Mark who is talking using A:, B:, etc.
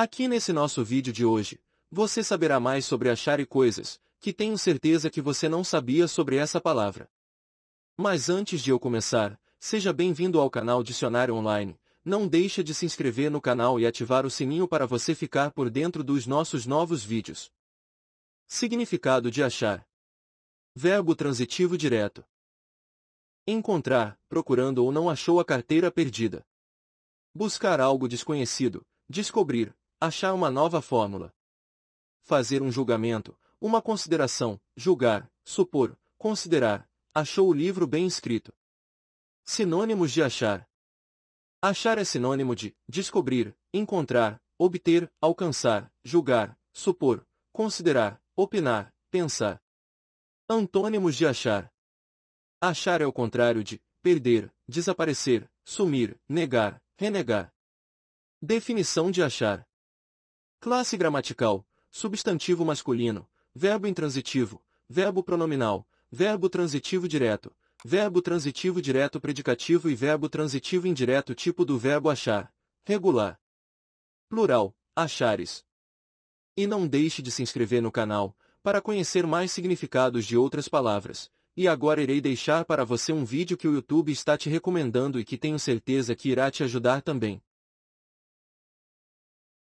A: Aqui nesse nosso vídeo de hoje, você saberá mais sobre achar e coisas, que tenho certeza que você não sabia sobre essa palavra. Mas antes de eu começar, seja bem-vindo ao canal Dicionário Online, não deixa de se inscrever no canal e ativar o sininho para você ficar por dentro dos nossos novos vídeos. Significado de achar. Verbo transitivo direto. Encontrar, procurando ou não achou a carteira perdida. Buscar algo desconhecido, descobrir, Achar uma nova fórmula. Fazer um julgamento, uma consideração, julgar, supor, considerar. Achou o livro bem escrito. Sinônimos de achar. Achar é sinônimo de descobrir, encontrar, obter, alcançar, julgar, supor, considerar, opinar, pensar. Antônimos de achar. Achar é o contrário de perder, desaparecer, sumir, negar, renegar. Definição de achar. Classe gramatical, substantivo masculino, verbo intransitivo, verbo pronominal, verbo transitivo direto, verbo transitivo direto predicativo e verbo transitivo indireto tipo do verbo achar, regular. Plural, achares. E não deixe de se inscrever no canal, para conhecer mais significados de outras palavras. E agora irei deixar para você um vídeo que o YouTube está te recomendando e que tenho certeza que irá te ajudar também.